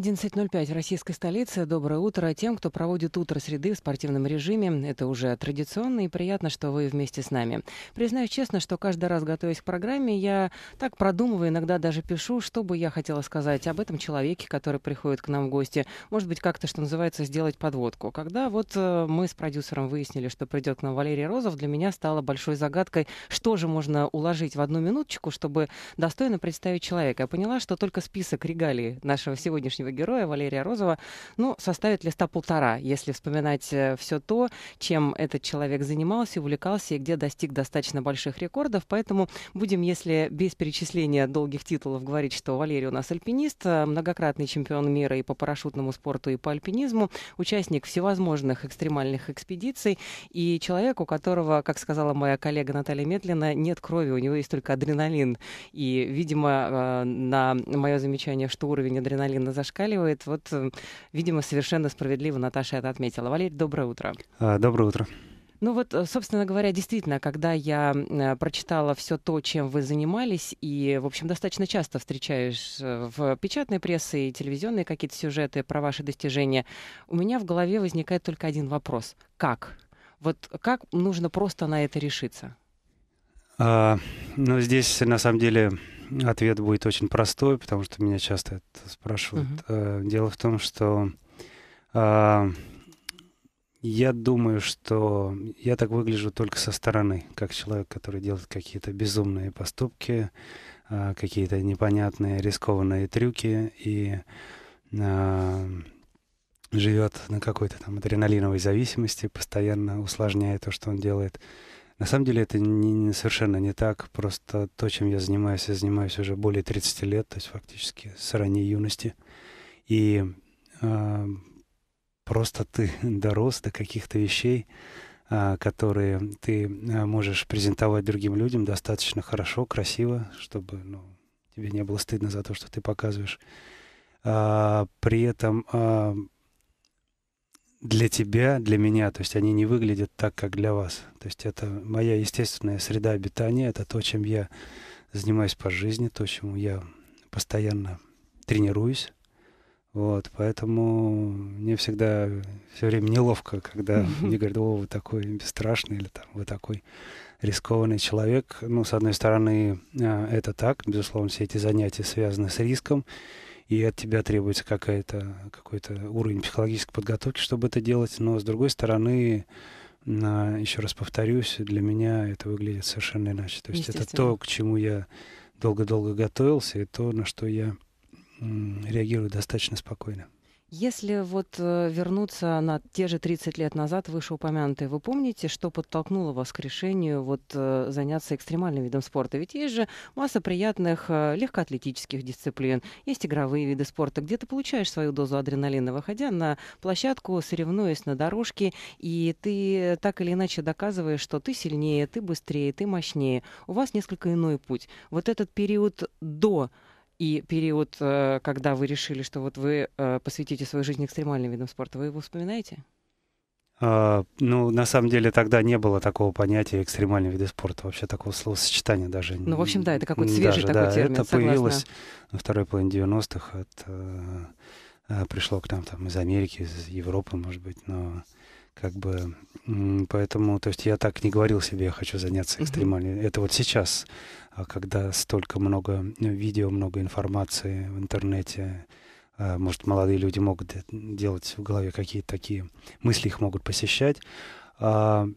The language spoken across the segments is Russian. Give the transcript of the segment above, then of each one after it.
11.05 российской столице. Доброе утро тем, кто проводит утро среды в спортивном режиме. Это уже традиционно и приятно, что вы вместе с нами. Признаюсь честно, что каждый раз, готовясь к программе, я так продумываю, иногда даже пишу, что бы я хотела сказать об этом человеке, который приходит к нам в гости. Может быть, как-то, что называется, сделать подводку. Когда вот э, мы с продюсером выяснили, что придет к нам Валерий Розов, для меня стало большой загадкой, что же можно уложить в одну минуточку, чтобы достойно представить человека. Я поняла, что только список регалий нашего сегодняшнего будущего героя Валерия Розова, ну, составит листа полтора, если вспоминать э, все то, чем этот человек занимался, увлекался и где достиг достаточно больших рекордов. Поэтому будем, если без перечисления долгих титулов говорить, что Валерий у нас альпинист, э, многократный чемпион мира и по парашютному спорту, и по альпинизму, участник всевозможных экстремальных экспедиций и человек, у которого, как сказала моя коллега Наталья Метлина, нет крови, у него есть только адреналин. И, видимо, э, на мое замечание, что уровень адреналина зашкаливает, зашкаливает. Вот, э, видимо, совершенно справедливо Наташа это отметила. Валерий, доброе утро. А, доброе утро. Ну вот, э, собственно говоря, действительно, когда я э, прочитала все то, чем вы занимались, и, в общем, достаточно часто встречаешь в печатной прессе и телевизионные какие-то сюжеты про ваши достижения, у меня в голове возникает только один вопрос. Как? Вот как нужно просто на это решиться? А, ну, здесь, на самом деле, ответ будет очень простой, потому что меня часто это спрашивают. Uh-huh. Дело в том, что э, я думаю, что я так выгляжу только со стороны, как человек, который делает какие-то безумные поступки, э, какие-то непонятные рискованные трюки и э, живет на какой-то там адреналиновой зависимости, постоянно усложняя то, что он делает. На самом деле это не, не, совершенно не так. Просто то, чем я занимаюсь, я занимаюсь уже более 30 лет, то есть фактически с ранней юности. И э, просто ты дорос до каких-то вещей, э, которые ты а, можешь презентовать другим людям достаточно хорошо, красиво, чтобы ну, тебе не было стыдно за то, что ты показываешь. Э, при этом... Э, для тебя, для меня. То есть они не выглядят так, как для вас. То есть это моя естественная среда обитания, это то, чем я занимаюсь по жизни, то, чему я постоянно тренируюсь. Вот, поэтому мне всегда все время неловко, когда мне говорят, о, вы такой бесстрашный или там, вы такой рискованный человек. Ну, с одной стороны, а, это так, безусловно, все эти занятия связаны с риском, и от тебя требуется какая-то, какой-то уровень психологической подготовки, чтобы это делать. Но, с другой стороны, еще раз повторюсь, для меня это выглядит совершенно иначе. То есть это то, к чему я долго-долго готовился, и то, на что я реагирую достаточно спокойно. Если вот э, вернуться на те же 30 лет назад, вышеупомянутые, вы помните, что подтолкнуло вас к решению вот э, заняться экстремальным видом спорта? Ведь есть же масса приятных э, легкоатлетических дисциплин, есть игровые виды спорта, где ты получаешь свою дозу адреналина, выходя на площадку, соревнуясь на дорожке, и ты так или иначе доказываешь, что ты сильнее, ты быстрее, ты мощнее. У вас несколько иной путь. Вот этот период до и период, э, когда вы решили, что вот вы э, посвятите свою жизнь экстремальным видам спорта, вы его вспоминаете? А, ну, на самом деле тогда не было такого понятия экстремальные виды спорта, вообще такого словосочетания даже. Ну, в общем, да, это какой-то свежий даже, такой да, термин, Это согласна. появилось во второй половине 90-х, это э, пришло к нам там из Америки, из Европы, может быть, но как бы поэтому, то есть я так не говорил себе, я хочу заняться экстремальным. Uh-huh. Это вот сейчас а когда столько много видео, много информации в интернете, э, может, молодые люди могут делать в голове какие-то такие мысли, их могут посещать. А,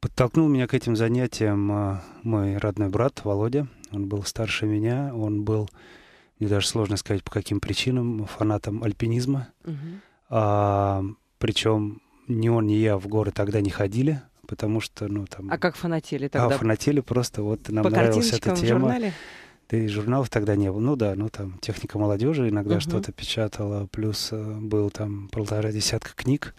подтолкнул меня к этим занятиям э, мой родной брат Володя. Он был старше меня, он был, мне даже сложно сказать, по каким причинам, фанатом альпинизма. Угу. А, причем ни он, ни я в горы тогда не ходили потому что, ну, там... А как фанатели а тогда? А, фанатели просто, вот нам По нравилась эта тема. Журнале? Да и журналов тогда не было. Ну да, ну там техника молодежи иногда uh-huh. что-то печатала, плюс э, был там полтора десятка книг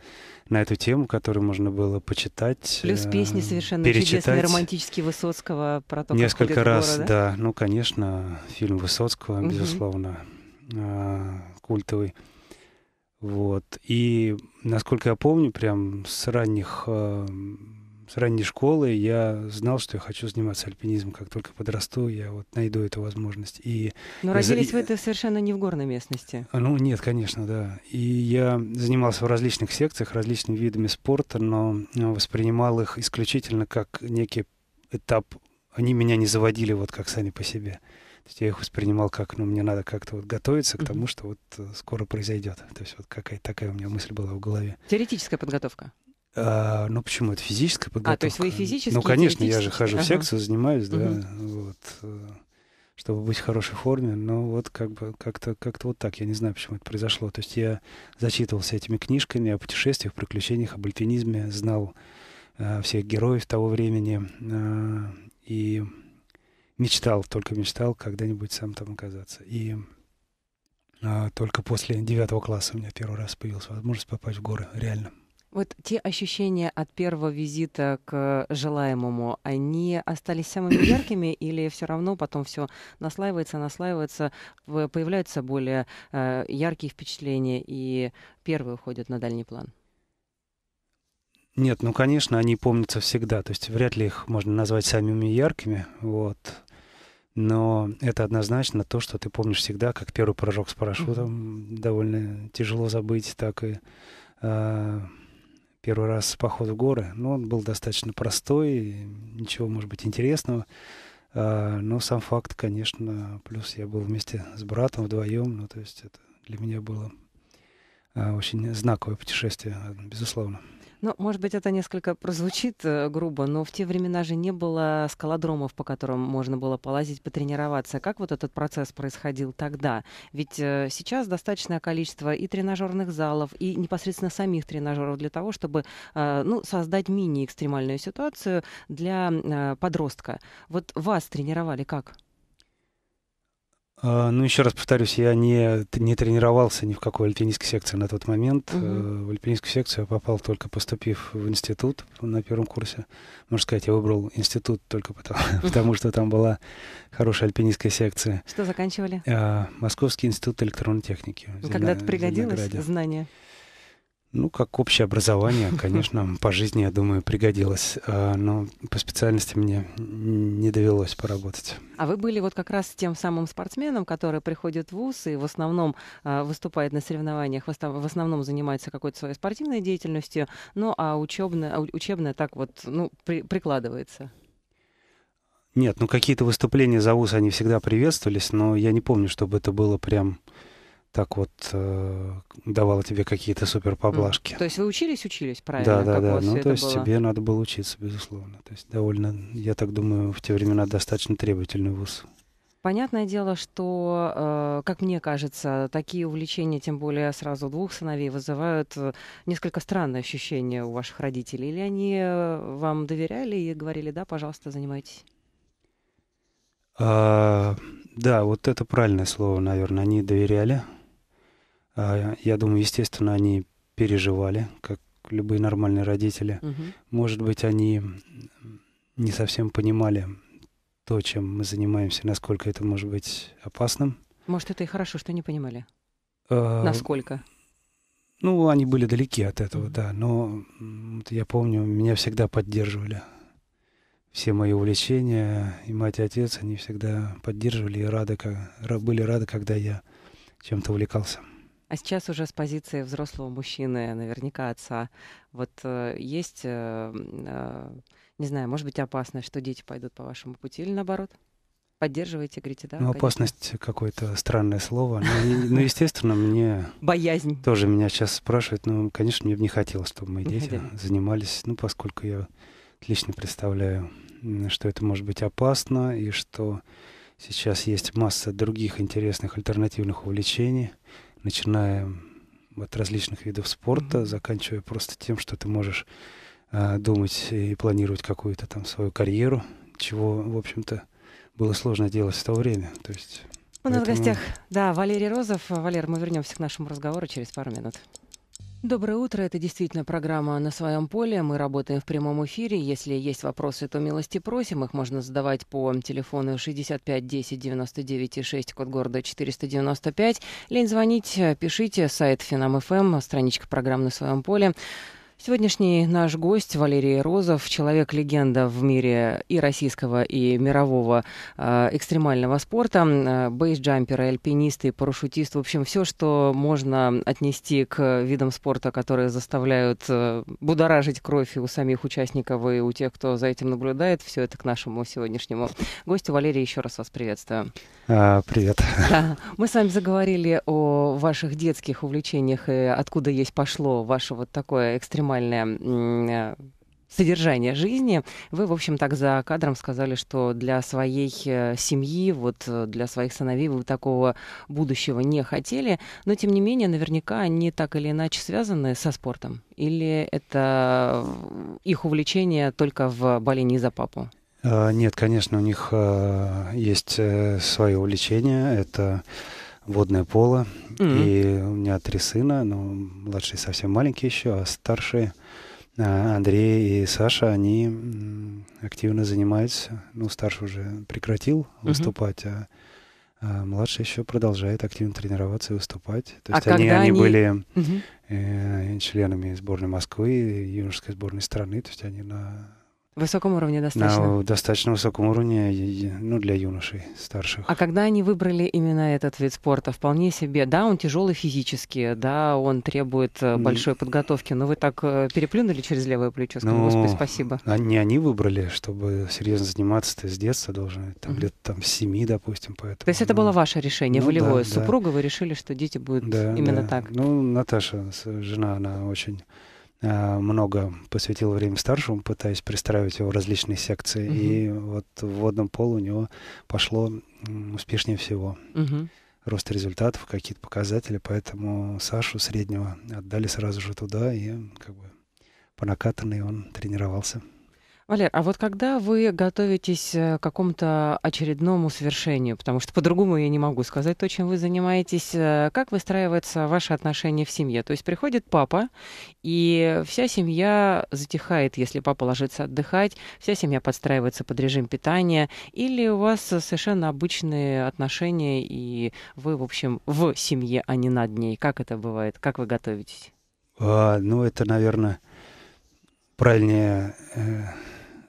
на эту тему, которую можно было почитать. Плюс э, песни совершенно перечитать. чудесные, романтические Высоцкого про то, Несколько как раз, город, да? да. Ну, конечно, фильм Высоцкого, uh-huh. безусловно, э, культовый. Вот. И, насколько я помню, прям с ранних с ранней школы я знал, что я хочу заниматься альпинизмом. Как только подрасту, я вот найду эту возможность. И Но родились вы это совершенно не в горной местности. А, ну, нет, конечно, да. И я занимался в различных секциях, различными видами спорта, но э, воспринимал их исключительно как некий этап. Они меня не заводили вот как сами по себе. То есть я их воспринимал как, ну, мне надо как-то вот готовиться к тому, что вот э, скоро произойдет. То есть вот какая такая у меня мысль была в голове. Теоретическая подготовка? А, ну почему это физическая подготовка? А то есть вы физически? Ну конечно, я же хожу в секцию, занимаюсь, да, вот, э, чтобы быть в хорошей форме. Но вот как бы как-то как-то вот так. Я не знаю, почему это произошло. То есть я зачитывался этими книжками о путешествиях, приключениях, об альпинизме, знал э, всех героев того времени э, и мечтал, только мечтал когда-нибудь сам там оказаться. И только после девятого класса у меня первый раз появилась возможность попасть в горы реально. Вот те ощущения от первого визита к желаемому, они остались самыми яркими или все равно потом все наслаивается, наслаивается, появляются более э, яркие впечатления и первые уходят на дальний план? Нет, ну, конечно, они помнятся всегда. То есть вряд ли их можно назвать самыми яркими. Вот. Но это однозначно то, что ты помнишь всегда, как первый прыжок с парашютом. Mm-hmm. Довольно тяжело забыть, так и э, первый раз поход в горы, но он был достаточно простой, ничего, может быть, интересного. А, но сам факт, конечно, плюс я был вместе с братом вдвоем, ну, то есть это для меня было а, очень знаковое путешествие, безусловно. Ну, может быть, это несколько прозвучит э, грубо, но в те времена же не было скалодромов, по которым можно было полазить, потренироваться. Как вот этот процесс происходил тогда? Ведь э, сейчас достаточное количество и тренажерных залов, и непосредственно самих тренажеров для того, чтобы э, ну, создать мини-экстремальную ситуацию для подростка. Вот вас тренировали как? А, ну, еще раз повторюсь, я не, не тренировался ни в какой альпинистской секции на тот момент. Uh-huh. В альпинистскую секцию я попал только поступив в институт на первом курсе. Можно сказать, я выбрал институт только потому, uh-huh. потому что там была хорошая альпинистская секция. Что заканчивали? А, Московский институт электронной техники. Когда-то пригодилось знание? Ну, как общее образование, конечно, по жизни, я думаю, пригодилось. А, но по специальности мне не довелось поработать. А вы были вот как раз тем самым спортсменом, который приходит в ВУЗ и в основном а, выступает на соревнованиях, в основном занимается какой-то своей спортивной деятельностью, ну, а учебная, учебная так вот, ну, при, прикладывается. Нет, ну какие-то выступления за ВУЗ, они всегда приветствовались, но я не помню, чтобы это было прям так вот э, давала тебе какие-то супер поблажки. Mm. То есть вы учились, учились, правильно? Да, да, да. Ну, то есть было? тебе надо было учиться, безусловно. То есть довольно, я так думаю, в те времена достаточно требовательный вуз. Понятное дело, что, э, как мне кажется, такие увлечения, тем более сразу двух сыновей, вызывают э, несколько странное ощущение у ваших родителей. Или они э, вам доверяли и говорили, да, пожалуйста, занимайтесь? А, да, вот это правильное слово, наверное. Они доверяли. А, я думаю, естественно, они переживали, как любые нормальные родители. Угу. Может быть, они не совсем понимали то, чем мы занимаемся, насколько это может быть опасным. Может, это и хорошо, что не понимали. А... Насколько? Ну, они были далеки от этого, mm да. Но я помню, меня всегда поддерживали. Все мои увлечения, и мать, и отец, они всегда поддерживали и рады, как, были рады, когда я чем-то увлекался. А сейчас уже с позиции взрослого мужчины, наверняка отца, вот э, есть, э, э, не знаю, может быть опасно, что дети пойдут по вашему пути или наоборот? поддерживаете, говорите, да? Ну, опасность какое-то странное слово. Ну, ну, естественно, мне... Боязнь. Тоже меня сейчас спрашивают, ну, конечно, мне бы не хотелось, чтобы мои дети Хотели. занимались, ну, поскольку я отлично представляю, что это может быть опасно, и что сейчас есть масса других интересных альтернативных увлечений, начиная от различных видов спорта, заканчивая просто тем, что ты можешь э, думать и планировать какую-то там свою карьеру, чего, в общем-то, было сложно делать в то время. То есть, У поэтому... нас в гостях, да, Валерий Розов. Валер, мы вернемся к нашему разговору через пару минут. Доброе утро. Это действительно программа «На своем поле». Мы работаем в прямом эфире. Если есть вопросы, то милости просим. Их можно задавать по телефону 65 10 99 6, код города 495. Лень звонить, пишите. Сайт Финам.ФМ, страничка программы «На своем поле». Сегодняшний наш гость Валерий Розов, человек-легенда в мире и российского, и мирового э, экстремального спорта, э, бейсджампер, альпинист и парашютист. В общем, все, что можно отнести к видам спорта, которые заставляют э, будоражить кровь и у самих участников, и у тех, кто за этим наблюдает, все это к нашему сегодняшнему гостю. Валерий, еще раз вас приветствую. А, привет. Да. Мы с вами заговорили о ваших детских увлечениях и откуда есть пошло ваше вот такое экстремальное нормальное э, содержание жизни. Вы, в общем, так за кадром сказали, что для своей э, семьи, вот э, для своих сыновей вы такого будущего не хотели, но, тем не менее, наверняка они так или иначе связаны со спортом. Или это их увлечение только в болении за папу? Нет, конечно, у них есть свое увлечение. Это водное поло. Mm-hmm. И у меня три сына, но ну, младший совсем маленький еще, а старшие а, Андрей и Саша, они активно занимаются. Ну, старший уже прекратил выступать, mm-hmm. а, а младший еще продолжает активно тренироваться и выступать. То а есть а они, они... они были mm-hmm. э, членами сборной Москвы, юношеской сборной страны, то есть они на высоком уровне достаточно? На достаточно высоком уровне, ну, для юношей старших. А когда они выбрали именно этот вид спорта, вполне себе, да, он тяжелый физически, да, он требует э, большой подготовки, но вы так э, переплюнули через левое плечо, сказали, ну, господи, спасибо. А не они выбрали, чтобы серьезно заниматься, ты с детства должен, там, mm лет там, семи допустим, поэтому. То есть ну, это было ну, ваше решение, ну, волевое да, супруга, да. вы решили, что дети будут да, именно да. так? Ну, Наташа, жена, она очень а, много посвятил время старшему, пытаясь пристраивать его в различные секции. Угу. И вот в водном полу у него пошло успешнее всего. Угу. Рост результатов, какие-то показатели, поэтому Сашу среднего отдали сразу же туда, и как бы по накатанной он тренировался. Валер, а вот когда вы готовитесь э, к какому-то очередному свершению, потому что по-другому я не могу сказать то, чем вы занимаетесь, э, как выстраивается ваше отношение в семье? То есть приходит папа, и вся семья затихает, если папа ложится отдыхать, вся семья подстраивается под режим питания, или у вас совершенно обычные отношения, и вы, в общем, в семье, а не над ней? Как это бывает? Как вы готовитесь? А, ну, это, наверное, правильнее э,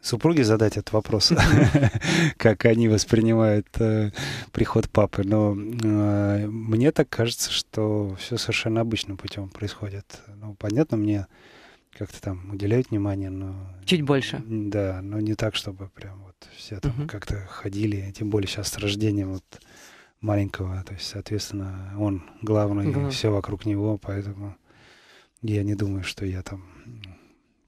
супруге задать этот вопрос, как они воспринимают э, приход папы. Но э, мне так кажется, что все совершенно обычным путем происходит. Ну, понятно, мне как-то там уделяют внимание, но... Чуть больше. Да, но не так, чтобы прям вот все там как-то ходили, тем более сейчас с рождением вот маленького, то есть, соответственно, он главный, угу. все вокруг него, поэтому я не думаю, что я там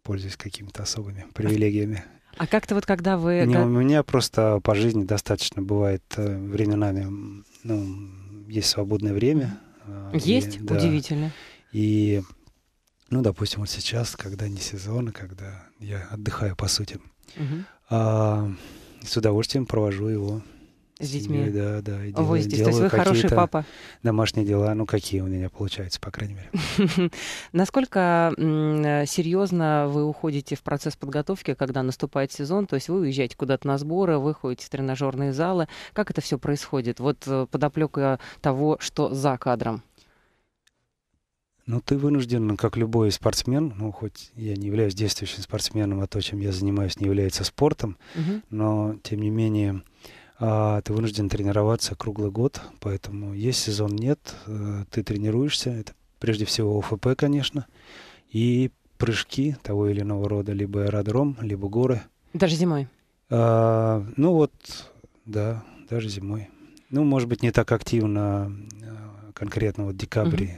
пользуюсь какими-то особыми а привилегиями. А как-то вот когда вы... Не, у меня просто по жизни достаточно бывает э, временами, ну, есть свободное время. Э, есть? И, да. Удивительно. И, ну, допустим, вот сейчас, когда не сезон, а когда я отдыхаю, по сути, угу. а, с удовольствием провожу его с детьми? И, да, да. И делаю, вы здесь, то есть вы хороший папа? Домашние дела, ну какие у меня получаются, по крайней мере. Насколько э, серьезно вы уходите в процесс подготовки, когда наступает сезон? То есть вы уезжаете куда-то на сборы, вы ходите в тренажерные залы. Как это все происходит? Вот э, подоплека э, того, что за кадром. Ну, ты вынужден, как любой спортсмен, ну, хоть я не являюсь действующим спортсменом, а то, чем я занимаюсь, не является спортом, угу. но, тем не менее, а ты вынужден тренироваться круглый год, поэтому есть сезон, нет, э, ты тренируешься, это прежде всего ОФП, конечно, и прыжки того или иного рода, либо аэродром, либо горы. Даже зимой? А, ну вот, да, даже зимой. Ну, может быть, не так активно э, конкретно вот декабрь, угу.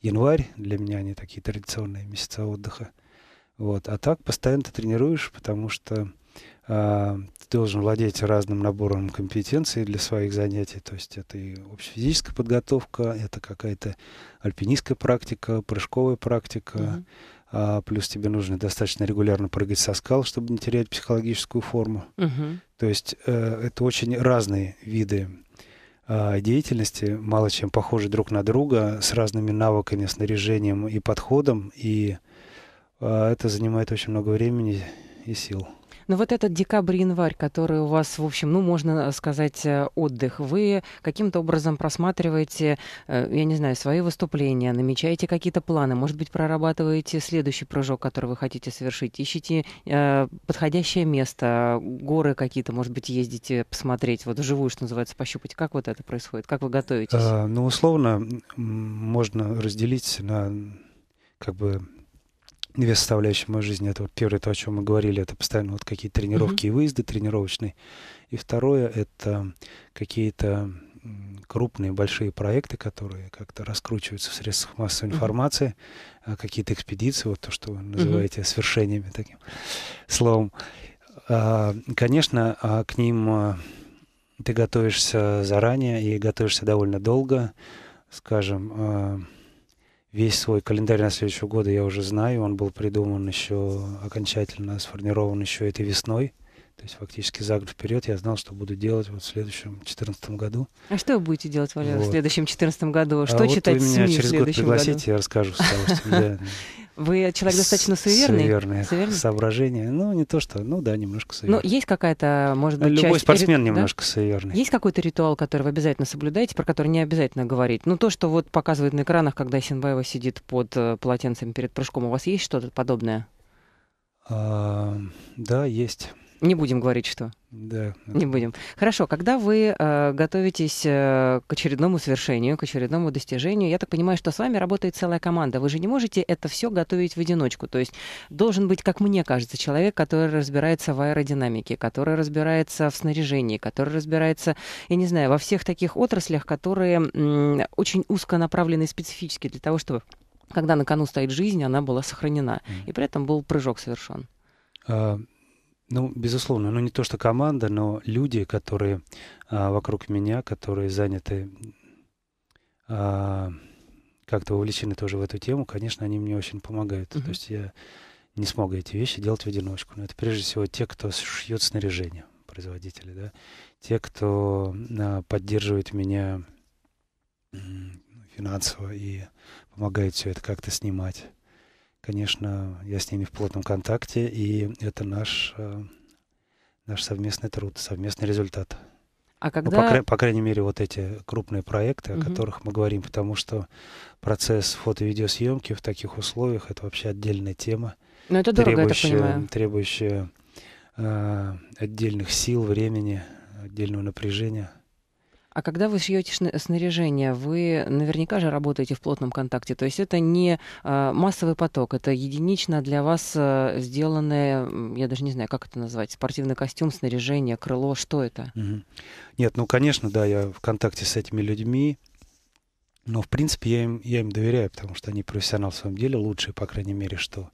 январь, для меня они такие традиционные месяца отдыха. Вот. А так постоянно ты тренируешь, потому что а, ты должен владеть разным набором компетенций для своих занятий. То есть это и общефизическая подготовка, это какая-то альпинистская практика, прыжковая практика. Mm-hmm. А, плюс тебе нужно достаточно регулярно прыгать со скал, чтобы не терять психологическую форму. Mm-hmm. То есть э, это очень разные виды э, деятельности, мало чем похожи друг на друга, с разными навыками, снаряжением и подходом. И э, это занимает очень много времени и сил. Но вот этот декабрь-январь, который у вас, в общем, ну, можно э, сказать, э, отдых, вы каким-то образом просматриваете, э, я не знаю, свои выступления, намечаете какие-то планы, может быть, прорабатываете следующий прыжок, который вы хотите совершить, ищете подходящее место, горы какие-то, может быть, ездите посмотреть, вот живую, что называется, пощупать. Как вот это происходит? Как вы готовитесь? А, ну, условно, можно разделить на как бы две составляющие моей жизни. Это вот первое, то, о чем мы говорили, это постоянно вот какие-то тренировки mm-hmm. и выезды тренировочные. И второе, это какие-то крупные, большие проекты, которые как-то раскручиваются в средствах массовой информации, mm-hmm. какие-то экспедиции, вот то, что вы называете mm-hmm. свершениями таким словом. А, конечно, а к ним ты готовишься заранее и готовишься довольно долго, скажем, весь свой календарь на следующего года я уже знаю. Он был придуман еще окончательно, сформирован еще этой весной. То есть фактически за год вперед я знал, что буду делать вот в следующем 2014 году. А что вы будете делать, Валерий, вот. в следующем 2014 году? А что а читать вот вы меня СМИ через год пригласите, году? я расскажу с удовольствием. Вы человек достаточно суеверный. Суеверные, суеверные соображения. Ну, не то что, ну да, немножко ну, суеверный. Но есть какая-то, может быть, Любой часть... спортсмен немножко да? суеверный. Есть какой-то ритуал, который вы обязательно соблюдаете, про который не обязательно говорить? Ну, то, что вот показывают на экранах, когда Синбаева сидит под э, полотенцем перед прыжком. У вас есть что-то подобное? А, да, есть. Не будем говорить, что. Да. Не будем. Хорошо, когда вы э, готовитесь э, к очередному свершению, к очередному достижению, я так понимаю, что с вами работает целая команда. Вы же не можете это все готовить в одиночку. То есть должен быть, как мне кажется, человек, который разбирается в аэродинамике, который разбирается в снаряжении, который разбирается, я не знаю, во всех таких отраслях, которые м, очень узко направлены специфически для того, чтобы когда на кону стоит жизнь, она была сохранена. Mm-hmm. И при этом был прыжок совершен. Uh... А, ну, безусловно, ну не то, что команда, но люди, которые а, вокруг меня, которые заняты, а, как-то вовлечены тоже в эту тему, конечно, они мне очень помогают. Mm-hmm. То есть я не смог эти вещи делать в одиночку. Но это прежде всего те, кто шьет снаряжение, производители, да, те, кто а, поддерживает меня финансово и помогает все это как-то снимать. Конечно, я с ними в плотном контакте, и это наш, э, наш совместный труд, совместный результат. А ну, когда... ну, по, по крайней мере, вот эти крупные проекты, угу. о которых мы говорим, потому что процесс фото-видеосъемки в таких условиях это вообще отдельная тема. Но ну, это дорого, требующая, я так понимаю. Требующая э, отдельных сил, времени, отдельного напряжения. А когда вы шьете снаряжение, вы наверняка же работаете в плотном контакте. То есть это не а, массовый поток, это единично для вас э, сделанное, я даже не знаю, как это назвать, спортивный костюм, снаряжение, крыло, что это? Нет, ну, конечно, да, я в контакте с этими людьми, но, в принципе, я им, я им доверяю, потому что они профессионал в своем деле, лучшие, по крайней мере, что,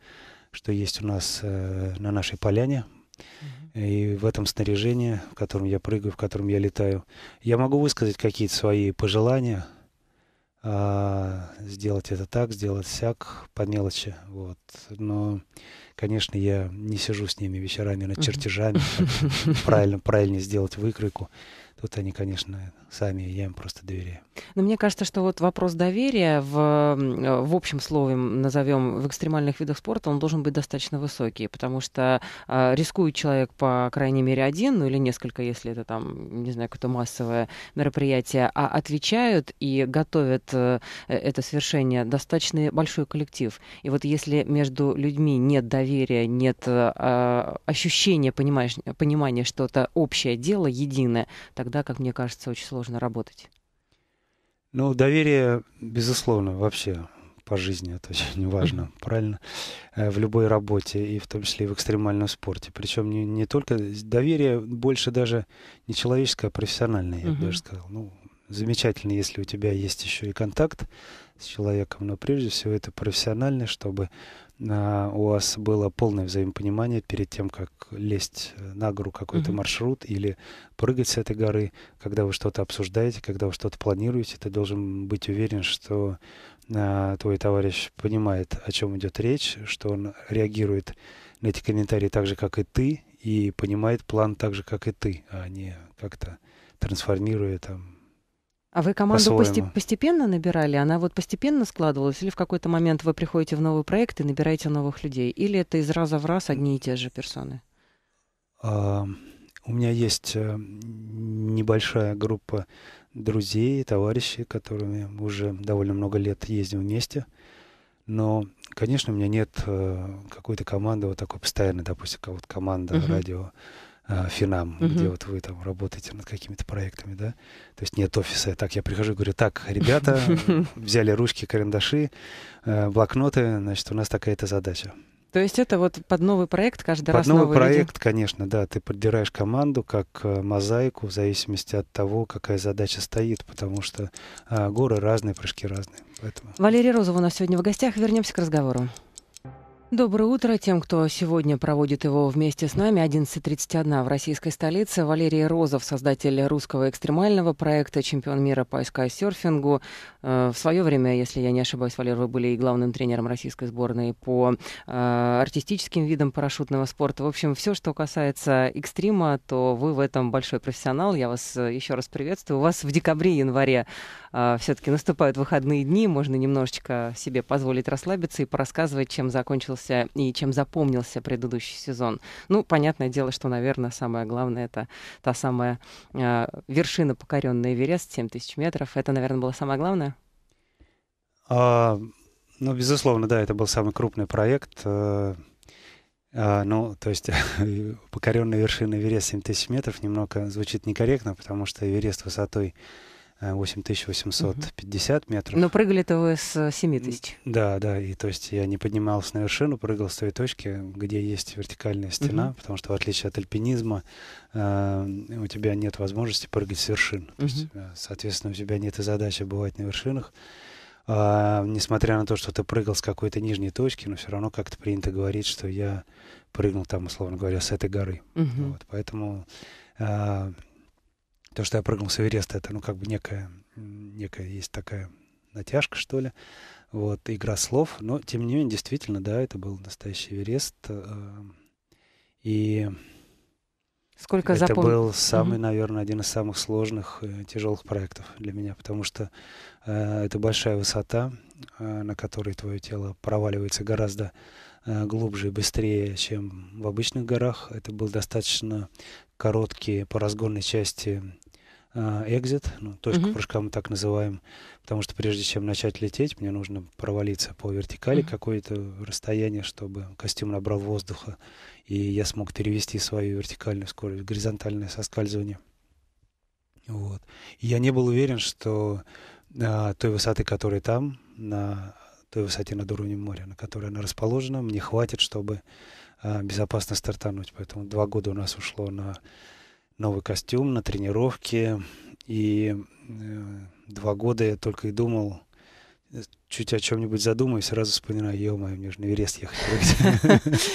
что есть у нас э, на нашей поляне. Угу и в этом снаряжении, в котором я прыгаю, в котором я летаю, я могу высказать какие-то свои пожелания, а, сделать это так, сделать всяк, по мелочи. Вот. Но, конечно, я не сижу с ними вечерами над чертежами, правильно, правильно сделать выкройку. Тут они, конечно, сами, я им просто доверяю. Но мне кажется, что вот вопрос доверия в, э, в общем слове назовем в экстремальных видах спорта, он должен быть достаточно высокий, потому что э, рискует человек по крайней мере один, ну или несколько, если это там, не знаю, какое-то массовое мероприятие, а отвечают и готовят э, э это совершение достаточно большой коллектив. И вот если между людьми нет доверия, нет э, э ощущения, понимаешь, понимания, что это общее дело, единое, тогда, как мне кажется, очень сложно работать. Ну, доверие, безусловно, вообще по жизни, это очень важно, правильно, э, в любой работе, и в том числе и в экстремальном спорте. Причем не, не только доверие, больше даже не человеческое, а профессиональное, я бы даже сказал. Ну, замечательно, если у тебя есть еще и контакт с человеком, но прежде всего это профессиональный, чтобы а, у вас было полное взаимопонимание перед тем, как лезть э, на гору какой-то mm-hmm. маршрут или прыгать с этой горы. Когда вы что-то обсуждаете, когда вы что-то планируете, ты должен быть уверен, что а, твой товарищ понимает, о чем идет речь, что он реагирует на эти комментарии так же, как и ты, и понимает план так же, как и ты, а не как-то трансформируя там а вы команду постеп- постепенно набирали? Она вот постепенно складывалась? Или в какой-то момент вы приходите в новый проект и набираете новых людей? Или это из раза в раз одни и те же персоны? А, у меня есть э, небольшая группа друзей, товарищей, которыми уже довольно много лет ездим вместе. Но, конечно, у меня нет э, какой-то команды вот такой постоянной, допустим, как вот команда mm-hmm. радио а, финам, угу. где вот вы там работаете над какими-то проектами, да? То есть нет офиса. Так я прихожу и говорю, так, ребята, взяли ручки, карандаши, э, блокноты, значит, у нас такая-то задача. То есть это вот под новый проект каждый под раз новый, новый проект, люди? конечно, да. Ты поддираешь команду как э, мозаику в зависимости от того, какая задача стоит, потому что а, горы разные, прыжки разные. Поэтому... Валерия Розова у нас сегодня в гостях. Вернемся к разговору. Доброе утро тем, кто сегодня проводит его вместе с нами. 11.31 в российской столице. Валерий Розов, создатель русского экстремального проекта, чемпион мира по скайсерфингу. Э, в свое время, если я не ошибаюсь, Валер, вы были и главным тренером российской сборной по э, артистическим видам парашютного спорта. В общем, все, что касается экстрима, то вы в этом большой профессионал. Я вас э, еще раз приветствую. У вас в декабре-январе все-таки наступают выходные дни. Можно немножечко себе позволить расслабиться и порассказывать, чем закончился понравился и чем запомнился предыдущий сезон? Ну, понятное дело, что, наверное, самое главное — это та самая э, вершина, покоренная Эверест, 7000 метров. Это, наверное, было самое главное? А, ну, безусловно, да, это был самый крупный проект. А, а, ну, то есть покоренная вершина Эверест 7000 метров немного звучит некорректно, потому что Эверест высотой 8850 э, угу. метров. Но прыгали-то вы с 7 э, Да, да, и то есть я не поднимался на вершину, прыгал с той точки, где есть вертикальная стена, угу. потому что в отличие от альпинизма э, у тебя нет возможности прыгать с вершин. Угу. То есть, э, соответственно, у тебя нет и задачи бывать на вершинах. А, несмотря на то, что ты прыгал с какой-то нижней точки, но все равно как-то принято говорить, что я прыгнул там, условно говоря, с этой горы. Угу. Вот, поэтому а, то, что я прыгнул с Эвереста, это, ну, как бы некая, некая есть такая натяжка, что ли. Вот, игра слов. Но, тем не менее, действительно, да, это был настоящий Эверест. Э, и Сколько это запом... был самый, mm-hmm. наверное, один из самых сложных, э, тяжелых проектов для меня, потому что э, это большая высота, э, на которой твое тело проваливается гораздо э, глубже и быстрее, чем в обычных горах. Это был достаточно короткий по разгонной части а, экзит, ну, точку uh-huh. прыжка мы так называем, потому что прежде чем начать лететь, мне нужно провалиться по вертикали uh-huh. какое-то расстояние, чтобы костюм набрал воздуха, и я смог перевести свою вертикальную скорость в горизонтальное соскальзывание. Вот. И я не был уверен, что а, той высоты, которая там, на той высоте над уровнем моря, на которой она расположена, мне хватит, чтобы а, безопасно стартануть. Поэтому два года у нас ушло на новый костюм на тренировке. И э, два года я только и думал, э, чуть о чем-нибудь задумаюсь, сразу вспоминаю, ё-моё, мне же на Верест ехать.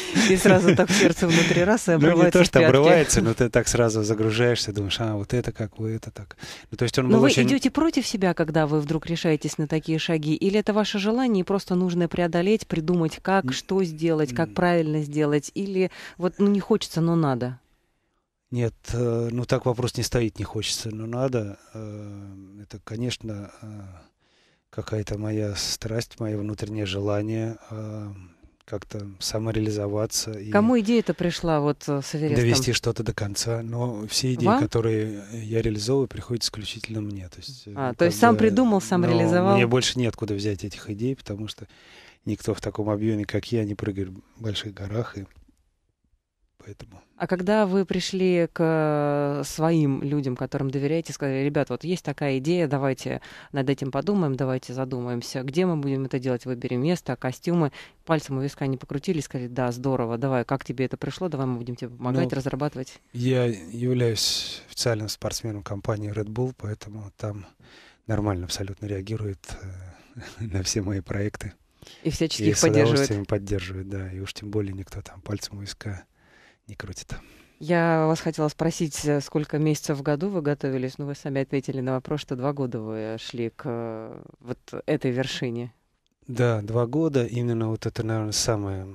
И сразу так сердце внутри раз и обрывается Ну, не то, что обрывается, но ты так сразу загружаешься, думаешь, а, вот это как, вот это так. Ну, то есть он но вы идете против себя, когда вы вдруг решаетесь на такие шаги? Или это ваше желание, и просто нужно преодолеть, придумать, как, что сделать, как правильно сделать? Или вот, ну, не хочется, но надо? Нет, э, ну так вопрос не стоит, не хочется, но надо. Э, это, конечно, э, какая-то моя страсть, мое внутреннее желание как-то самореализоваться. Кому идея-то пришла вот с Эверестом? Довести что-то до конца. Но все идеи, Вам? которые я реализовываю, приходят исключительно мне. То есть, а, ну, то есть сам придумал, сам реализовал? Мне больше неоткуда взять этих идей, потому что никто в таком объеме, как я, не прыгает в больших горах. И Поэтому... А когда вы пришли к э, своим людям, которым доверяете, сказали, ребят, вот есть такая идея, давайте над этим подумаем, давайте задумаемся, где мы будем это делать, выберем место, костюмы, пальцем у виска не покрутили, сказали, да, здорово, давай, как тебе это пришло, давай мы будем тебе помогать, ну, разрабатывать. Я являюсь официальным спортсменом компании Red Bull, поэтому там нормально абсолютно реагирует э, на все мои проекты. И всячески и их поддерживает. И поддерживает, да. И уж тем более никто там пальцем у виска не крутит. Я вас хотела спросить, э, сколько месяцев в году вы готовились, но ну, вы сами ответили на вопрос, что два года вы шли к э, вот этой вершине. Да, два года. Именно вот это, наверное, самая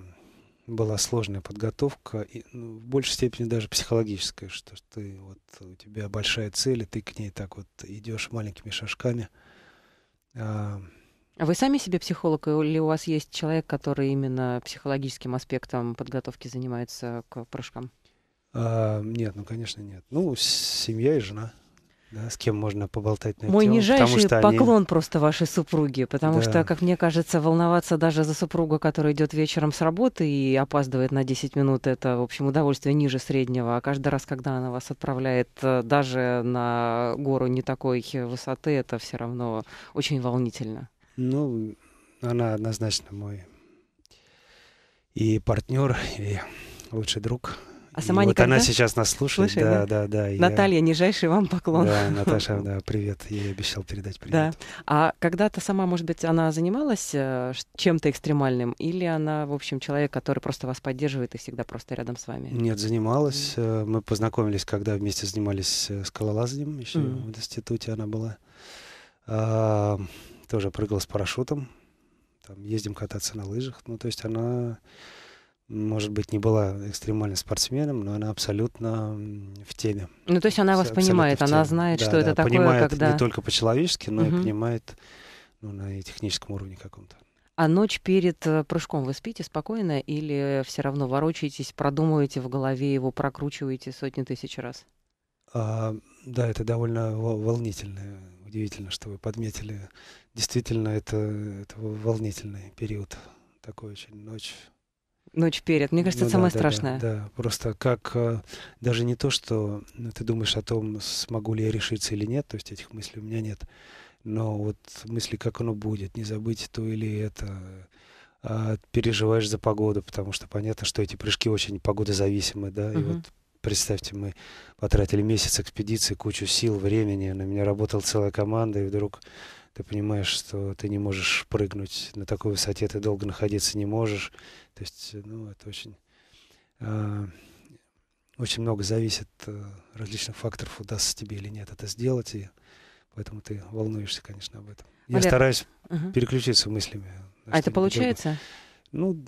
была сложная подготовка, и, ну, в большей степени даже психологическая, что ты вот у тебя большая цель, и ты к ней так вот идешь маленькими шажками. А, а вы сами себе психолог, или у вас есть человек, который именно психологическим аспектом подготовки занимается к прыжкам? А, нет, ну конечно нет. Ну, семья и жена. Да, с кем можно поболтать на Мой тему, нижайший поклон они... просто вашей супруге, потому да. что, как мне кажется, волноваться даже за супруга, который идет вечером с работы и опаздывает на 10 минут, это, в общем, удовольствие ниже среднего. А каждый раз, когда она вас отправляет э, даже на гору не такой высоты, это все равно очень волнительно. Ну, она однозначно мой и партнер, и лучший друг. А сама и никогда? Вот она сейчас нас слушает. Слушай, да, да, да. да Наталья, я... нижайший вам поклон. Да, Наташа, да, привет. Я ей обещал передать привет. Да. А когда-то сама, может быть, она занималась э, чем-то экстремальным? Или она, в общем, человек, который просто вас поддерживает и всегда просто рядом с вами? Нет, занималась. Mm. Мы познакомились, когда вместе занимались э, скалолазанием еще mm. в институте она была. А, тоже прыгал с парашютом, там ездим кататься на лыжах. Ну, то есть она, может быть, не была экстремальным спортсменом, но она абсолютно в теме. Ну, то есть она вас понимает, она знает, да, что да, это такое, понимает когда... не только по-человечески, но угу. и понимает ну, на и техническом уровне каком-то. А ночь перед э, прыжком вы спите спокойно или все равно ворочаетесь, продумываете в голове его, прокручиваете сотни тысяч раз? А, да, это довольно волнительное. Удивительно, что вы подметили. Действительно, это, это волнительный период. Такой очень ночь. Ночь перед. Мне кажется, ну, это самое да, страшное. Да, да, просто как э, даже не то, что ты думаешь о том, смогу ли я решиться или нет, то есть этих мыслей у меня нет. Но вот мысли, как оно будет, не забыть то или это, а, переживаешь за погоду, потому что понятно, что эти прыжки очень погодозависимы, да, угу. и вот представьте, мы потратили месяц экспедиции, кучу сил, времени, на меня работала целая команда, и вдруг ты понимаешь, что ты не можешь прыгнуть на такой высоте, ты долго находиться не можешь. То есть, ну, это очень... Э, очень много зависит от э, различных факторов, удастся тебе или нет это сделать, и поэтому ты волнуешься, конечно, об этом. Валер... Я стараюсь угу. переключиться мыслями. А это получается? Ну,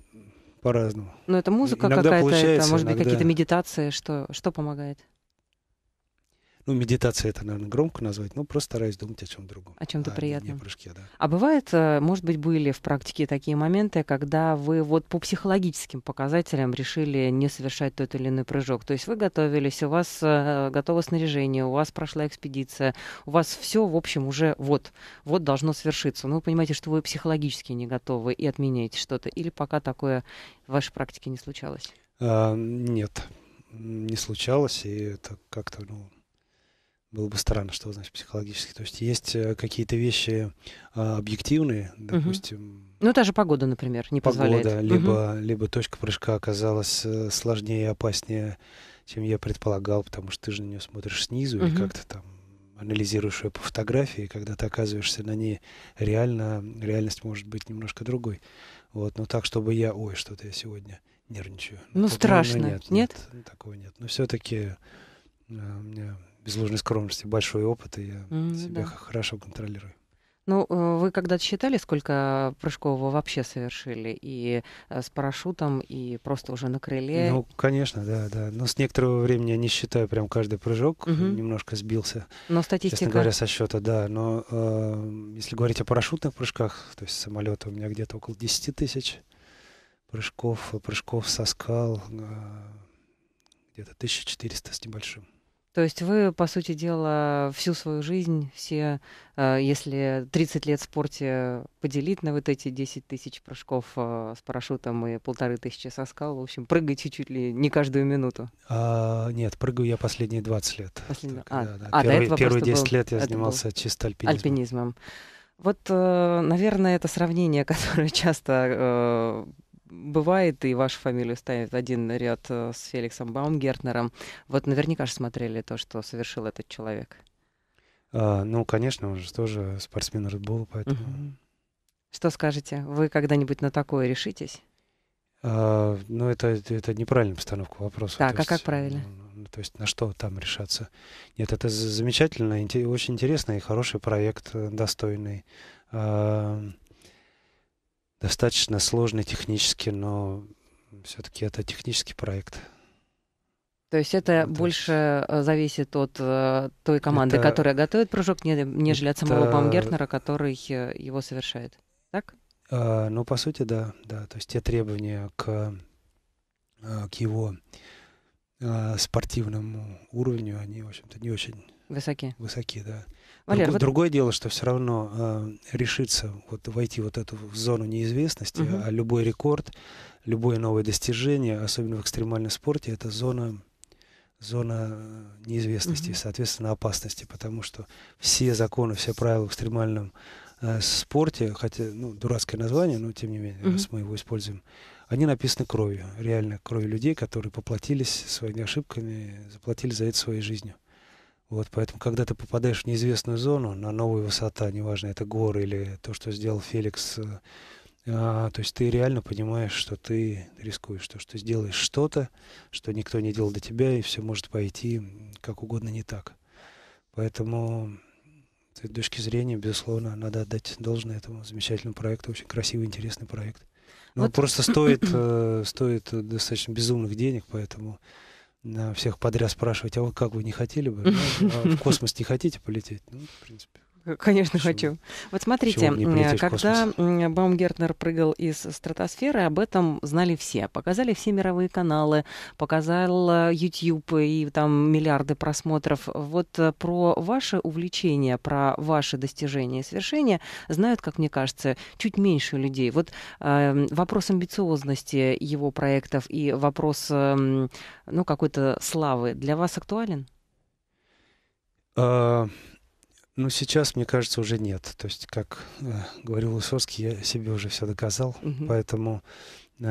по-разному. Но это музыка какая-то, это, может иногда... быть, какие-то медитации, что, что помогает? ну, медитация это, наверное, громко назвать, но просто стараюсь думать о чем другом. О чем-то а, приятном. прыжке, да. А бывает, э, может быть, были в практике такие моменты, когда вы вот по психологическим показателям решили не совершать тот или иной прыжок. То есть вы готовились, у вас э, готово снаряжение, у вас прошла экспедиция, у вас все, в общем, уже вот, вот должно свершиться. Но ну, вы понимаете, что вы психологически не готовы и отменяете что-то. Или пока такое в вашей практике не случалось? А, нет, не случалось, и это как-то, ну, было бы странно, что значит психологически. То есть есть э, какие-то вещи а, объективные, допустим. Угу. Ну, та же погода, например, не погода, позволяет. Либо, угу. либо точка прыжка оказалась э, сложнее и опаснее, чем я предполагал, потому что ты же на нее смотришь снизу угу. и как-то там анализируешь ее по фотографии, когда ты оказываешься на ней реально, реальность может быть немножко другой. Вот, но так, чтобы я, ой, что-то я сегодня нервничаю. Ну, страшно, нет? Нет, нет? такого нет. Но все-таки у меня без ложной скромности, большой опыт, и я mm, себя да. хорошо контролирую. Ну, э, вы когда-то считали, сколько э, прыжков вы вообще совершили? И э, с парашютом, и просто уже на крыле? Ну, конечно, да, да. Но с некоторого времени я не считаю прям каждый прыжок, угу. немножко сбился. Но статистика... Честно говоря, со счета, да. Но э, если говорить о парашютных прыжках, то есть самолета у меня где-то около 10 тысяч прыжков, прыжков со скал, э, где-то 1400 с небольшим. То есть вы, по сути дела, всю свою жизнь, все, э, если 30 лет в спорте поделить на вот эти 10 тысяч прыжков э, с парашютом и полторы тысячи со скал, в общем, прыгаете чуть ли не каждую минуту. А, нет, прыгаю я последние 20 лет. Последние... Так, а, да, да. А, первые, до первые 10 был... лет я занимался был... чисто альпинизмом. альпинизмом. Вот, э, наверное, это сравнение, которое часто бывает, и вашу фамилию ставит один ряд э, с Феликсом Баумгертнером. Вот наверняка же смотрели то, что совершил этот человек. А, ну, конечно, он же тоже спортсмен рудбола, поэтому... Угу. Что скажете? Вы когда-нибудь на такое решитесь? А, ну, это, это неправильная постановка вопроса. Так, то а есть, как правильно? Ну, ну, то есть на что там решаться? Нет, это замечательно, очень интересный и хороший проект, э, достойный. А, достаточно сложный технически, но все-таки это технический проект. То есть это ну, больше э, зависит от э, той команды, это... которая готовит прыжок, не, нежели от самого это... Баумгертнера, который э, его совершает. Так? А, ну, по сути, да, да. То есть те требования к, э, к его а, спортивному уровню, они, в общем-то, не очень... Высоки. Высоки, да. Валер, Друг, вот... Другое дело, что все равно э, решиться вот, войти вот эту в зону неизвестности, угу. а любой рекорд, любое новое достижение, особенно в экстремальном спорте, это зона зона неизвестности, угу. соответственно, опасности, потому что все законы, все правила в экстремальном э, спорте, хотя, ну, дурацкое название, но тем не менее, угу. раз мы его используем, они написаны кровью, реально кровью людей, которые поплатились своими ошибками, заплатили за это своей жизнью. Вот, поэтому, когда ты попадаешь в неизвестную зону, на новую высота, неважно, это горы или то, что сделал Феликс, э, а, то есть ты реально понимаешь, что ты рискуешь, то, что сделаешь что-то, что никто не делал до тебя, и все может пойти как угодно не так. Поэтому с этой точки зрения, безусловно, надо отдать должное этому замечательному проекту, очень красивый, интересный проект. Но ну, вот. просто стоит, э, стоит достаточно безумных денег, поэтому всех подряд спрашивать, а вот как вы не хотели бы? Ну, а в космос не хотите полететь? Ну, в принципе. Э, конечно, Почему? хочу. Вот смотрите, когда Баумгертнер прыгал из стратосферы, об этом знали все. Показали все мировые каналы, показал YouTube э, и там миллиарды просмотров. Вот э, про ваши увлечения, про ваши достижения и свершения знают, как мне кажется, чуть меньше людей. Вот э, вопрос амбициозности его проектов и вопрос э, ну, какой-то славы для вас актуален? А, ну, сейчас, мне кажется, уже нет. То есть, как э, говорил Высоцкий, я себе уже все доказал. Uh -huh. Поэтому э,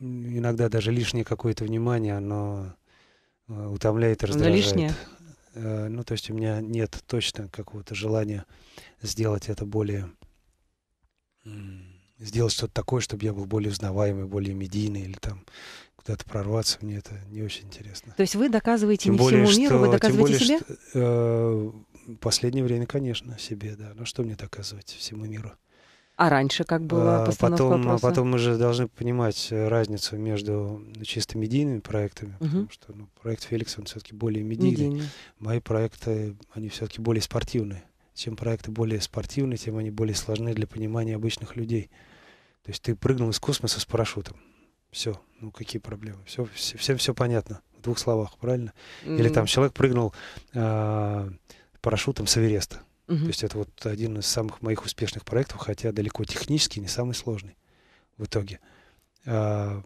иногда даже лишнее какое-то внимание, оно э, утомляет и раздражает. Оно лишнее. Э, ну, то есть, у меня нет точно какого-то желания сделать это более... Сделать что-то такое, чтобы я был более узнаваемый, более медийный или там куда-то прорваться, мне это не очень интересно. То есть вы доказываете тем не более, всему миру, что, вы доказываете тем более, себе? Что, э, в последнее время, конечно, себе, да. Ну что мне доказывать всему миру? А раньше как было а, постановка потом, а вопроса? Потом мы же должны понимать э, разницу между чисто медийными проектами, угу. потому что ну, проект Феликс, он все-таки более медийный. медийный. Мои проекты, они все-таки более спортивные. Чем проекты более спортивные, тем они более сложны для понимания обычных людей. То есть ты прыгнул из космоса с парашютом. Все, ну какие проблемы? Все, все, всем все понятно в двух словах, правильно? Mm-hmm. Или там человек прыгнул э, парашютом с Эвереста. Угу. То есть это вот один из самых моих успешных проектов, хотя далеко технически не самый сложный в итоге. А,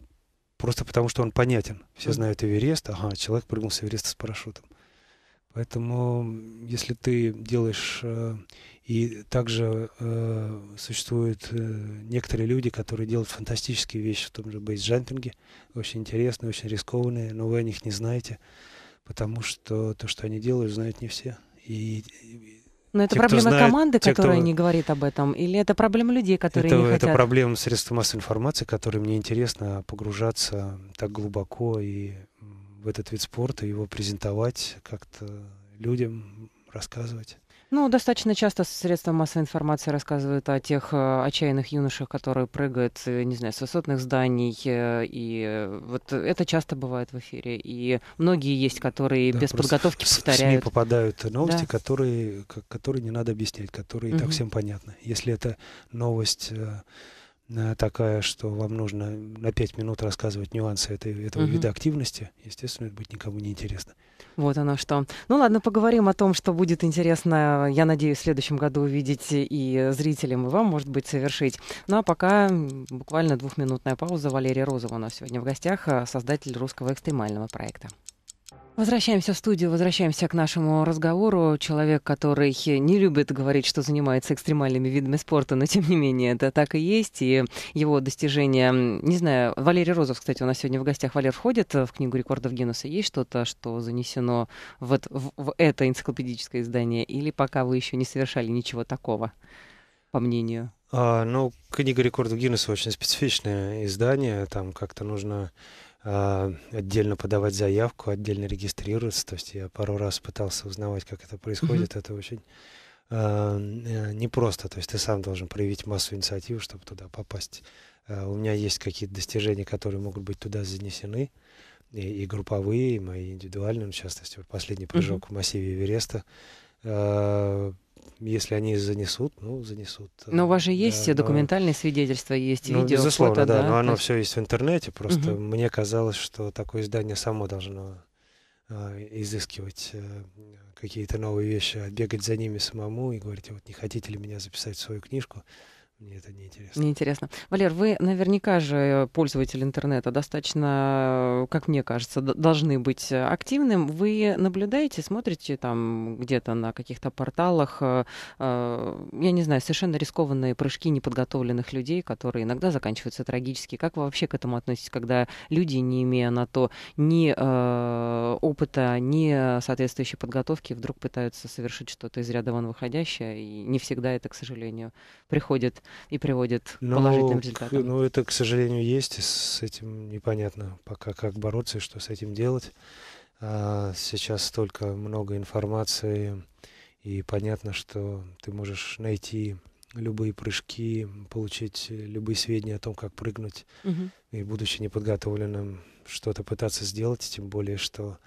просто потому, что он понятен. Все угу. знают Эверест, ага, человек прыгнул с Эвереста с парашютом. Поэтому, если ты делаешь, э, и также э, существуют э, некоторые люди, которые делают фантастические вещи в том же бейсджампинге, очень интересные, очень рискованные, но вы о них не знаете, потому что то, что они делают, знают не все. И, но это те, проблема знает, команды, те, которая кто... не говорит об этом, или это проблема людей, которые это, не хотят? Это проблема средств массовой информации, которые мне интересно погружаться так глубоко и в этот вид спорта, его презентовать как-то людям, рассказывать. Ну, достаточно часто средства массовой информации рассказывают о тех э, отчаянных юношах, которые прыгают, э, не знаю, с высотных зданий. Э, и вот это часто бывает в эфире. И многие есть, которые да, без подготовки в, повторяют. В СМИ попадают новости, да. которые, которые не надо объяснять, которые и так всем понятны. Если это новость Э, такая, что вам нужно на 5 минут рассказывать нюансы этой, этого угу. вида активности, естественно, это будет никому не интересно. Вот оно что. Ну ладно, поговорим о том, что будет интересно, я надеюсь, в следующем году увидеть и зрителям, и вам, может быть, совершить. Ну а пока буквально двухминутная пауза. Валерия Розова у нас сегодня в гостях, э, создатель русского экстремального проекта. Возвращаемся в студию, возвращаемся к нашему разговору. Человек, который не любит говорить, что занимается экстремальными видами спорта, но тем не менее это так и есть. И его достижения, не знаю, Валерий Розов, кстати, у нас сегодня в гостях. Валер входит в Книгу рекордов Гиннесса. Есть что-то, что занесено вот в, в это энциклопедическое издание? Или пока вы еще не совершали ничего такого, по мнению? А, ну, Книга рекордов Гиннесса очень специфичное издание. Там как-то нужно а, отдельно подавать заявку, отдельно регистрироваться. То есть я пару раз пытался узнавать, как это происходит. Это очень а, э, непросто. То есть ты сам должен проявить массу инициативы, чтобы туда попасть. А, у меня есть какие-то достижения, которые могут быть туда занесены. И, и групповые, и мои индивидуальные. Ну, в частности, последний прыжок mm-hmm. в массиве Эвереста если они занесут, ну, занесут. Э, но у вас же есть да, документальные свидетельства, есть ну, видео, безусловно, фото, да, да, но оно есть... все есть в интернете, просто угу. мне казалось, что такое издание само должно э, изыскивать э, какие-то новые вещи, а бегать за ними самому и говорить, вот не хотите ли меня записать в свою книжку. Мне это неинтересно. Неинтересно. Валер, вы наверняка же э, пользователь интернета, достаточно, э, как мне кажется, должны быть активным. Вы наблюдаете, смотрите там где-то на каких-то порталах, э, э, я не знаю, совершенно рискованные прыжки неподготовленных людей, которые иногда заканчиваются трагически. Как вы вообще к этому относитесь, когда люди, не имея на то ни э, опыта, ни соответствующей подготовки, вдруг пытаются совершить что-то из ряда вон выходящее, и не всегда это, к сожалению, приходит и приводит но, к ну, положительным результатам. Ну, это, к сожалению, есть. с этим непонятно пока, как бороться и что с этим делать. А сейчас столько много информации, и понятно, что ты можешь найти любые прыжки, получить любые сведения о том, как прыгнуть, угу. и будучи неподготовленным, что-то пытаться сделать, тем более, что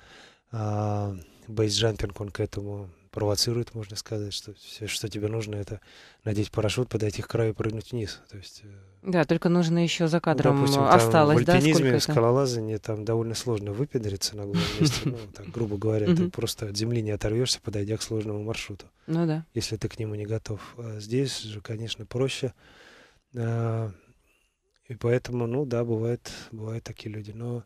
а, бейсджампинг, он к этому провоцирует, можно сказать, что все, что тебе нужно, это надеть парашют, подойти к краю и прыгнуть вниз. То есть, э, да, только нужно еще за кадром ну, допустим, э, там осталось, в альпинизме, да, в скалолазании там довольно сложно выпендриться на голом месте, ну, так, грубо говоря, ты просто от земли не оторвешься, подойдя к сложному маршруту. Ну да. Если ты к нему не готов. А здесь же, конечно, проще. А, и поэтому, ну да, бывают, бывают такие люди. Но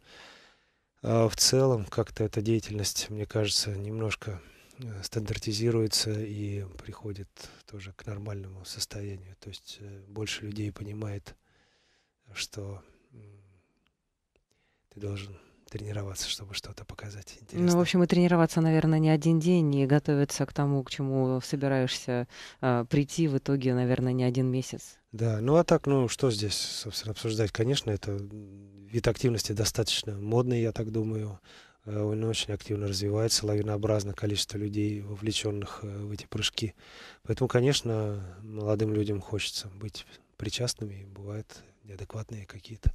а, в целом как-то эта деятельность, мне кажется, немножко Э, стандартизируется и приходит тоже к нормальному состоянию. То есть э, больше людей понимает, что ты должен тренироваться, чтобы что-то показать интересное. Ну, в общем, и тренироваться, наверное, не один день, и готовиться к тому, к чему собираешься э, прийти в итоге, наверное, не один месяц. Да, ну а так, ну что здесь, собственно, обсуждать? Конечно, это вид активности достаточно модный, я так думаю. Э, он очень активно развивается, лавинообразно количество людей, вовлеченных э, в эти прыжки. Поэтому, конечно, молодым людям хочется быть причастными, бывают неадекватные какие-то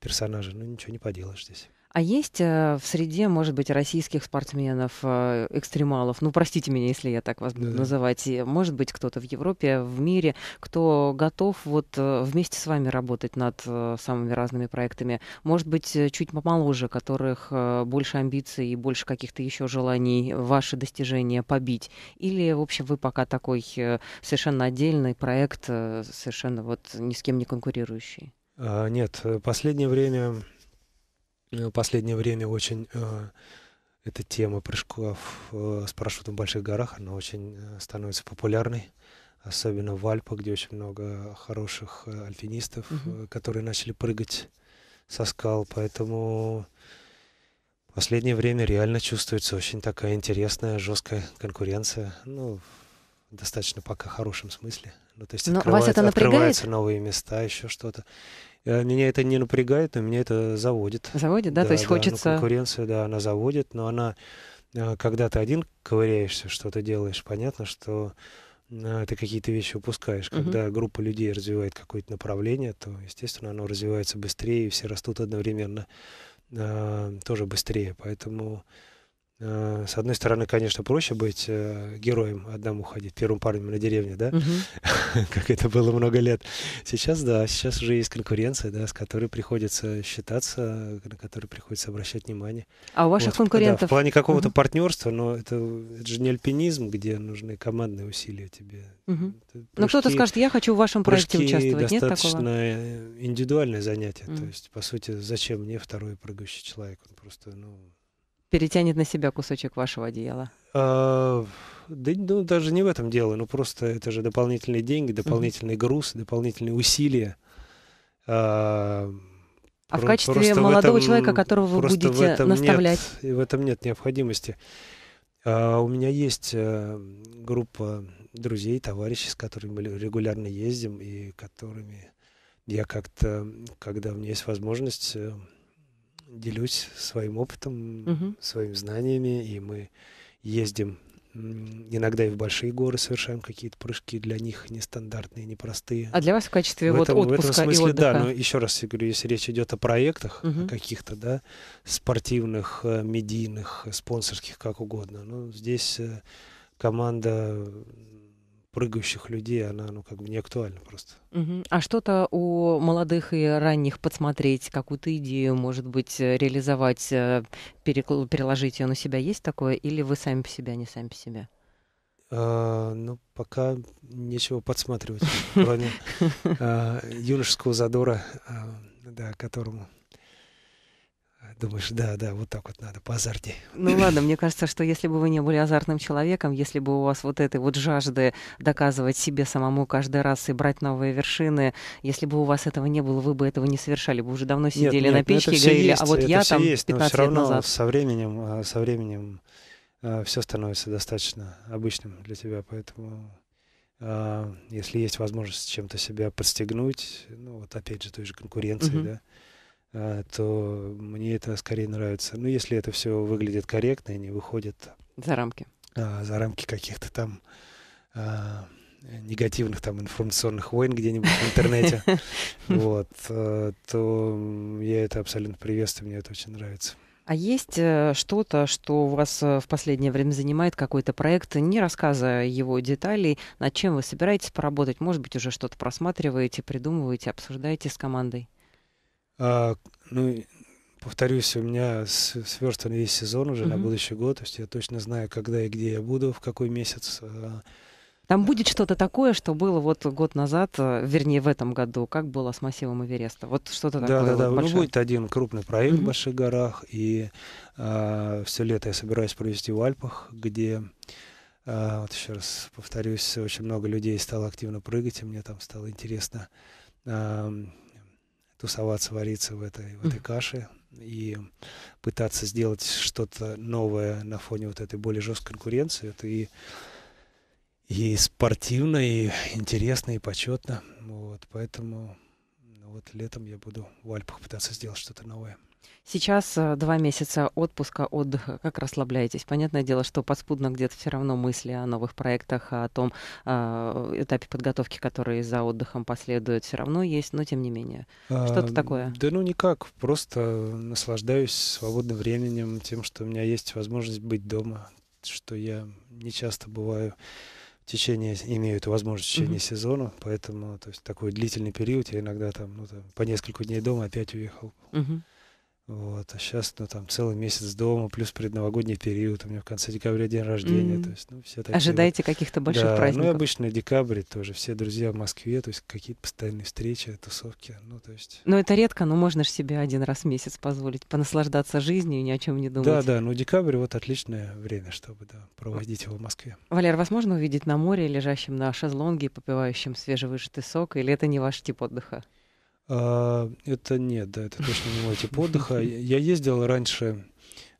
персонажи, но ничего не поделаешь здесь. А есть э, в среде, может быть, российских спортсменов, э, экстремалов, ну, простите меня, если я так вас буду да. называть, э, может быть, кто-то в Европе, в мире, кто готов вот вместе с вами работать над самыми разными проектами, может быть, чуть помоложе, которых больше амбиций и больше каких-то еще желаний ваши достижения побить? Или, в общем, вы пока такой совершенно отдельный проект, совершенно вот ни с кем не конкурирующий? А, нет, последнее время ну, в последнее время очень э, эта тема прыжков э, с парашютом в больших горах, она очень э, становится популярной, особенно в Альпах, где очень много хороших э, альпинистов, mm э, которые начали прыгать со скал, поэтому в последнее время реально чувствуется очень такая интересная, жесткая конкуренция, ну, достаточно пока хорошем смысле. Ну, то есть Но открывает, вас это открываются новые места, еще что-то. Э, меня это не напрягает, но меня это заводит. Заводит, да? да То есть да, ну, хочется... Ну, конкуренция, да, она заводит, но она... Э, когда ты один ковыряешься, что-то делаешь, понятно, что э, ты какие-то вещи упускаешь. Когда uh-huh. группа людей развивает какое-то направление, то, естественно, оно развивается быстрее, и все растут одновременно тоже быстрее. Поэтому Э, с одной стороны, конечно, проще быть э, героем одному ходить, первым парнем на деревне, да, как это было много лет. Сейчас, да, сейчас уже есть конкуренция, да, с которой приходится считаться, на которой приходится обращать внимание. А у ваших конкурентов? в плане какого-то партнерства, но это, же не альпинизм, где нужны командные усилия тебе. но ну, кто-то скажет, я хочу в вашем проекте участвовать, нет такого? достаточно э, индивидуальное занятие, то есть, по сути, зачем мне второй прыгающий человек? Он просто, ну перетянет на себя кусочек вашего одеяла? А, да, ну, даже не в этом дело. Ну, просто это же дополнительные деньги, дополнительный mm груз, дополнительные усилия. А, а в качестве молодого в этом, человека, которого вы будете в этом наставлять? Нет, в этом нет необходимости. А, у меня есть э, группа друзей, товарищей, с которыми мы регулярно ездим и которыми я как-то, когда у меня есть возможность э, делюсь своим опытом, угу. своими знаниями, и мы ездим иногда и в большие горы совершаем какие-то прыжки для них нестандартные, непростые. А для вас в качестве в этом, вот отпуска в этом смысле, и отдыха? Да, но еще раз я говорю, если речь идет о проектах угу. каких-то, да, спортивных, э, медийных, э, спонсорских, как угодно, ну, здесь э, команда прыгающих людей, она, ну, как бы не актуальна просто. Угу. А что-то у молодых и ранних подсмотреть, какую-то идею, может быть, э, реализовать, э, перекл... переложить ее на себя, есть такое? Или вы сами по себе, а не сами по себе? А, ну, пока нечего подсматривать, кроме а, юношеского задора, а, да, которому думаешь, да, да, вот так вот надо, поазартнее. Ну ладно, мне кажется, что если бы вы не были азартным человеком, если бы у вас вот этой вот жажды доказывать себе самому каждый раз и брать новые вершины, если бы у вас этого не было, вы бы этого не совершали, вы уже давно сидели нет, нет, на ну печке и говорили, а есть, а вот я там есть, 15 но все равно назад. со временем, а, со временем а, все становится достаточно обычным для тебя, поэтому если есть возможность чем-то себя подстегнуть, ну вот опять же той же конкуренции, uh-huh. да, а, то мне это скорее нравится. Ну, если это все выглядит корректно и не выходит... За рамки. А, за рамки каких-то там а, негативных там информационных войн где-нибудь в интернете. Вот. А, то я это абсолютно приветствую, мне это очень нравится. А есть э, что-то, что вас э, в последнее время занимает, какой-то проект, не рассказывая его деталей, над чем вы собираетесь поработать? Может быть, уже что-то просматриваете, придумываете, обсуждаете с командой? А, ну, повторюсь, у меня сверстан весь сезон уже mm-hmm. на будущий год, то есть я точно знаю, когда и где я буду, в какой месяц. А. Там будет что-то такое, что было вот год назад, а, вернее, в этом году, как было с массивом Эвереста. Вот что-то да, такое. Да, вот да, да. Ну, будет один крупный проект mm-hmm. в Больших горах, и э, а, все лето я собираюсь провести в Альпах, где, э, вот еще раз повторюсь, очень много людей стало активно прыгать, и мне там стало интересно. Э, тусоваться, вариться в этой, в этой каше и пытаться сделать что-то новое на фоне вот этой более жесткой конкуренции. Это и, и спортивно, и интересно, и почетно. Вот, поэтому ну, вот летом я буду в Альпах пытаться сделать что-то новое. Сейчас э, два месяца отпуска, отдыха. Э, как расслабляетесь? Понятное дело, что подспудно где-то все равно мысли о новых проектах, о том э, этапе подготовки, который за отдыхом последует, все равно есть, но тем не менее. Что-то а, такое? Да ну никак, просто наслаждаюсь свободным временем, тем, что у меня есть возможность быть дома, что я не часто бываю в течение, имею эту возможность в течение mm-hmm. сезона, поэтому то есть, такой длительный период я иногда там, ну, там по несколько дней дома опять уехал. Mm-hmm. Вот. А сейчас, ну, там, целый месяц дома, плюс предновогодний период. У меня в конце декабря день рождения. Mm-hmm. То есть, ну, все такие Ожидаете вот. каких-то больших да, праздников? Ну, и обычно декабрь тоже. Все друзья в Москве, то есть какие-то постоянные встречи, тусовки. Ну, то есть... Ну, это редко, но можно же себе один раз в месяц позволить понаслаждаться жизнью и ни о чем не думать. Да, да, ну, декабрь — вот отличное время, чтобы, да, проводить его в Москве. Валер, вас можно увидеть на море, лежащим на шезлонге и попивающим свежевыжатый сок? Или это не ваш тип отдыха? А, это нет, да, это точно не мой тип отдыха. Я ездил раньше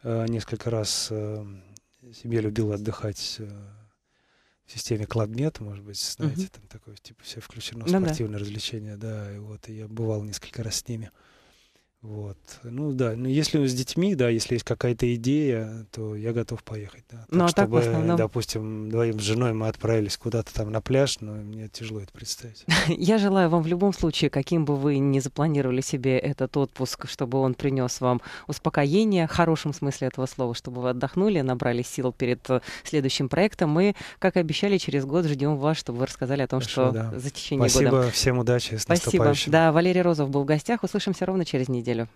а, несколько раз, себе а, любил отдыхать э, в системе Кладмет, может быть, знаете, там такое, типа, все включено, ну спортивное развлечение, да, и вот, я бывал несколько раз с ними. Вот. Ну да, ну, если с детьми, да, если есть какая-то идея, то я готов поехать. Да. Так, ну, а чтобы, так основном... допустим, двоим с женой мы отправились куда-то там на пляж, но ну, мне тяжело это представить. Я желаю вам в любом случае, каким бы вы ни запланировали себе этот отпуск, чтобы он принес вам успокоение, в хорошем смысле этого слова, чтобы вы отдохнули, набрали сил перед э, следующим проектом. Мы, как и обещали, через год ждем вас, чтобы вы рассказали о том, Хорошо, что да. за течение Спасибо, года. Спасибо, всем удачи, с Спасибо. Да, Валерий Розов был в гостях. Услышимся ровно через неделю неделю.